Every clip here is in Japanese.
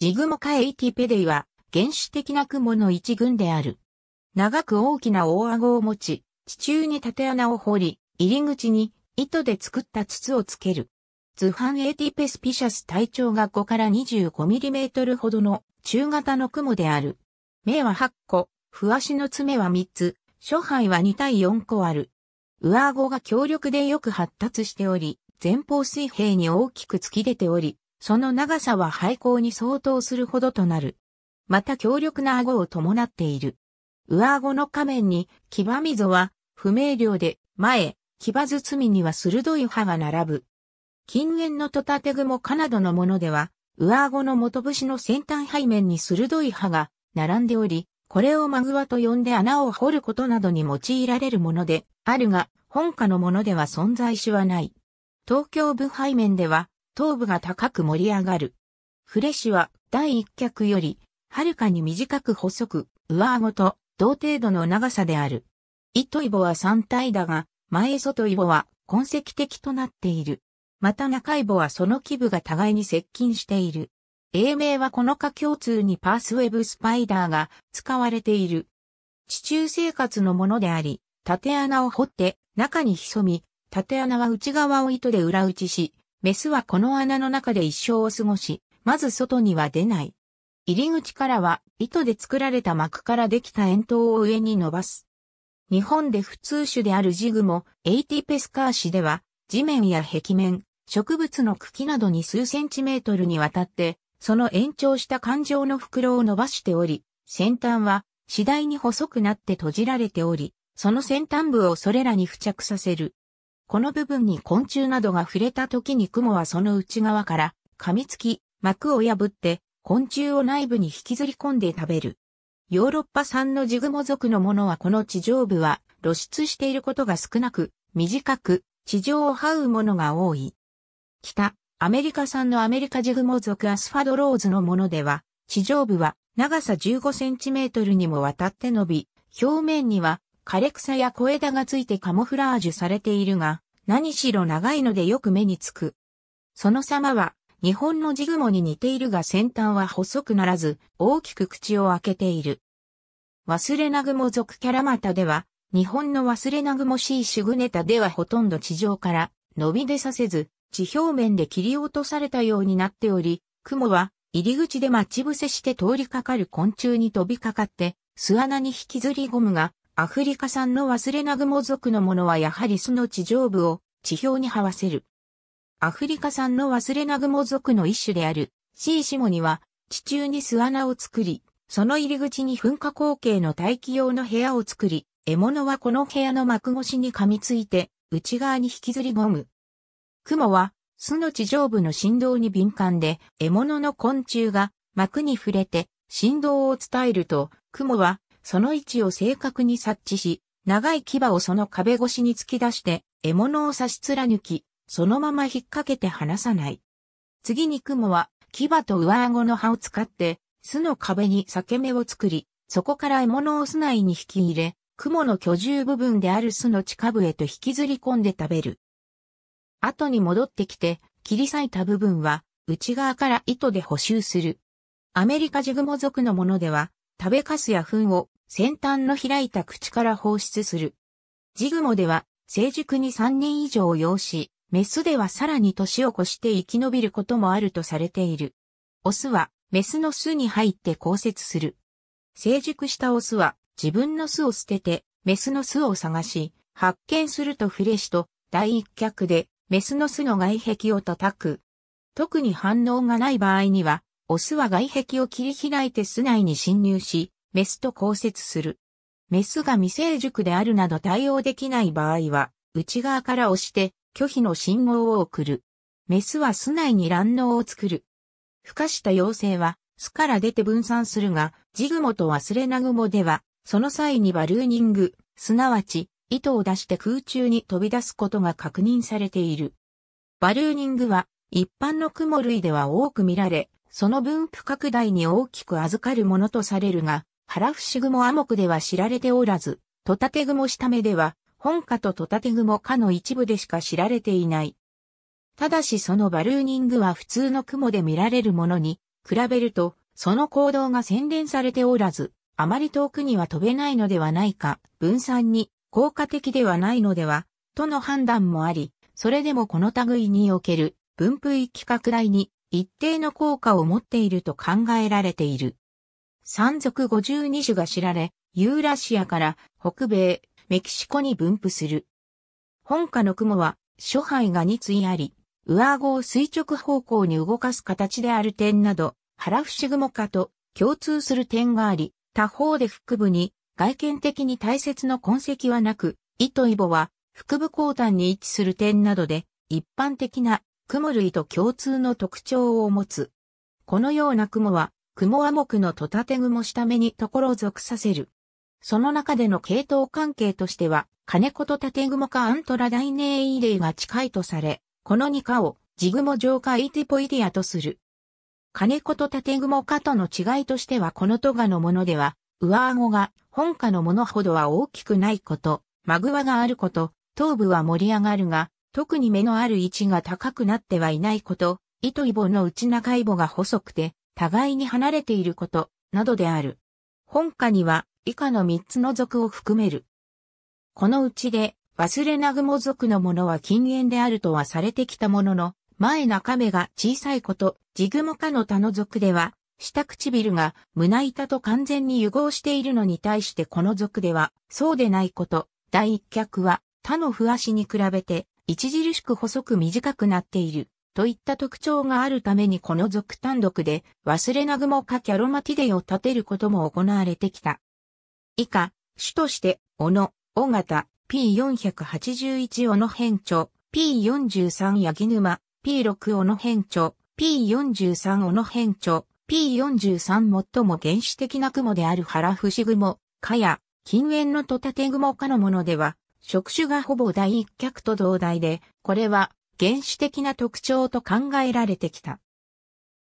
ジグモカエイティペデイは原始的な雲の一群である。長く大きな大顎を持ち、地中に縦穴を掘り、入り口に糸で作った筒をつける。図版エイティペスピシャス体長が5から 25mm ほどの中型の雲である。目は8個、ふわしの爪は3つ、諸肺は2対4個ある。上顎が強力でよく発達しており、前方水平に大きく突き出ており、その長さは廃校に相当するほどとなる。また強力な顎を伴っている。上顎の下面に牙溝は不明瞭で前、牙包みには鋭い歯が並ぶ。近縁のトタテグモカなどのものでは、上顎の元節の先端背面に鋭い歯が並んでおり、これをマグワと呼んで穴を掘ることなどに用いられるものであるが、本家のものでは存在しはない。東京部背面では、頭部が高く盛り上がる。フレッシュは第一脚より、はるかに短く細く、上顎と同程度の長さである。糸イボは3体だが、前外イボは痕跡的となっている。また中イボはその基部が互いに接近している。英名はこの科共通にパースウェブスパイダーが使われている。地中生活のものであり、縦穴を掘って中に潜み、縦穴は内側を糸で裏打ちし、メスはこの穴の中で一生を過ごし、まず外には出ない。入り口からは糸で作られた膜からできた円筒を上に伸ばす。日本で普通種であるジグも、エイティペスカーシでは、地面や壁面、植物の茎などに数センチメートルにわたって、その延長した環状の袋を伸ばしており、先端は次第に細くなって閉じられており、その先端部をそれらに付着させる。この部分に昆虫などが触れた時に雲はその内側から噛みつき、膜を破って昆虫を内部に引きずり込んで食べる。ヨーロッパ産のジグモ族のものはこの地上部は露出していることが少なく、短く、地上を這うものが多い。北、アメリカ産のアメリカジグモ族アスファドローズのものでは、地上部は長さ15センチメートルにもわたって伸び、表面には枯れ草や小枝がついてカモフラージュされているが、何しろ長いのでよく目につく。その様は、日本のジグモに似ているが先端は細くならず、大きく口を開けている。忘れなぐも属キャラマタでは、日本の忘れなぐもしいシグネタではほとんど地上から伸び出させず、地表面で切り落とされたようになっており、雲は入り口で待ち伏せして通りかかる昆虫に飛びかかって、巣穴に引きずりゴムがアフリカ産の忘れなグモ族のものはやはり巣の地上部を地表に這わせる。アフリカ産の忘れなグモ族の一種であるシーシモには地中に巣穴を作り、その入り口に噴火口径の大気用の部屋を作り、獲物はこの部屋の幕越しに噛みついて内側に引きずり込む。雲は巣の地上部の振動に敏感で獲物の昆虫が幕に触れて振動を伝えると、雲はその位置を正確に察知し、長い牙をその壁越しに突き出して、獲物を差し貫き、そのまま引っ掛けて離さない。次に雲は、牙と上顎の歯を使って、巣の壁に裂け目を作り、そこから獲物を巣内に引き入れ、雲の居住部分である巣の地下部へと引きずり込んで食べる。後に戻ってきて、切り裂いた部分は、内側から糸で補修する。アメリカジグモ族のものでは、食べかすや糞を先端の開いた口から放出する。ジグモでは成熟に3年以上を要し、メスではさらに年を越して生き延びることもあるとされている。オスはメスの巣に入って降雪する。成熟したオスは自分の巣を捨ててメスの巣を探し、発見するとフレシと第一脚でメスの巣の外壁を叩く。特に反応がない場合には、オスは外壁を切り開いて巣内に侵入し、メスと交接する。メスが未成熟であるなど対応できない場合は、内側から押して拒否の信号を送る。メスは巣内に卵嚢を作る。孵化した妖精は巣から出て分散するが、ジグモと忘れなグモでは、その際にはルーニング、すなわち糸を出して空中に飛び出すことが確認されている。バルーニングは一般の雲類では多く見られ、その分布拡大に大きく預かるものとされるが、原伏雲アモでは知られておらず、トタテ雲下目では、本家とトタテ雲かの一部でしか知られていない。ただしそのバルーニングは普通の雲で見られるものに、比べると、その行動が洗練されておらず、あまり遠くには飛べないのではないか、分散に効果的ではないのでは、との判断もあり、それでもこの類における分布域拡大に一定の効果を持っていると考えられている。山賊52種が知られ、ユーラシアから北米、メキシコに分布する。本家の雲は、諸肺が2対あり、上顎を垂直方向に動かす形である点など、腹伏雲化と共通する点があり、他方で腹部に外見的に大切な痕跡はなく、糸イボは腹部後端に位置する点などで、一般的な雲類と共通の特徴を持つ。このような雲は雲和木のトタテ雲下目にところを属させる。その中での系統関係としては、金子と縦雲かアントラ大ネイレイが近いとされ、この2科をジグモ上かイティポイディアとする。金子と縦雲かとの違いとしてはこのトガのものでは、上顎が本家のものほどは大きくないこと、マグワがあること、頭部は盛り上がるが、特に目のある位置が高くなってはいないこと、糸イボの内中イボが細くて、互いに離れていること、などである。本家には以下の3つの族を含める。このうちで、忘れなぐも族のものは禁煙であるとはされてきたものの、前中目が小さいこと、ジグモカの他の族では、下唇が胸板と完全に融合しているのに対してこの族では、そうでないこと、第一脚は他の不足に比べて、著しく細く短くなっている。といった特徴があるためにこの属単独で忘れな雲かキャロマティデを立てることも行われてきた。以下、種として、小野、尾形、P481 小野変調、P43 八木沼、P6 小野変調、P43 小野変調、P43 最も原始的な雲である原伏雲、かや、近縁のトタテ雲かのものでは、触手がほぼ第一脚と同大で、これは原始的な特徴と考えられてきた。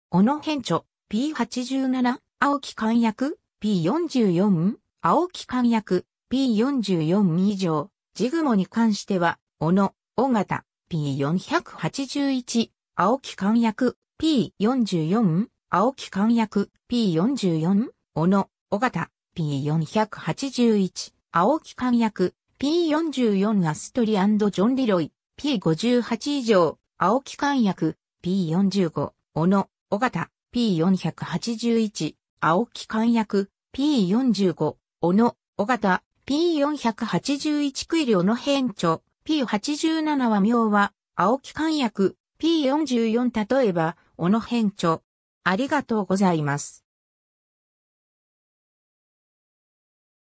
小野編著 P87、青木漢役、P44、青木漢役、P44 以上、ジグモに関しては、小野、尾形 P481、青木漢役、P44、青木漢役、P44、小野、尾形 P481、青木漢役、P44 アストリアンド・ジョン・リロイ P58 以上、青木寛薬、P45、小野、尾形、P481、青木寛薬、P45、小野、尾形、P481 クイリオの変著、P87 は妙は、青木寛薬、P44 例えば、小野変著。ありがとうございます。